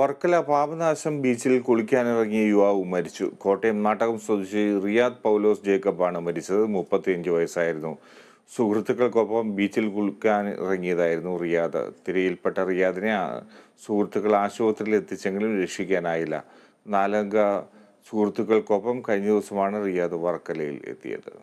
വർക്കല പാപനാശം ബീച്ചിൽ കുളിക്കാനിറങ്ങിയ യുവാവ് മരിച്ചു കോട്ടയം നാട്ടകം സ്വദേശി റിയാദ് പൗലോസ് ജേക്കബാണ് മരിച്ചത് മുപ്പത്തിയഞ്ച് വയസ്സായിരുന്നു സുഹൃത്തുക്കൾക്കൊപ്പം ബീച്ചിൽ കുളിക്കാൻ ഇറങ്ങിയതായിരുന്നു റിയാദ് തിരയിൽപ്പെട്ട റിയാദിനെ സുഹൃത്തുക്കൾ ആശുപത്രിയിൽ എത്തിച്ചെങ്കിലും രക്ഷിക്കാനായില്ല നാലംഗ സുഹൃത്തുക്കൾക്കൊപ്പം കഴിഞ്ഞ ദിവസമാണ് റിയാദ് വർക്കലയിൽ എത്തിയത്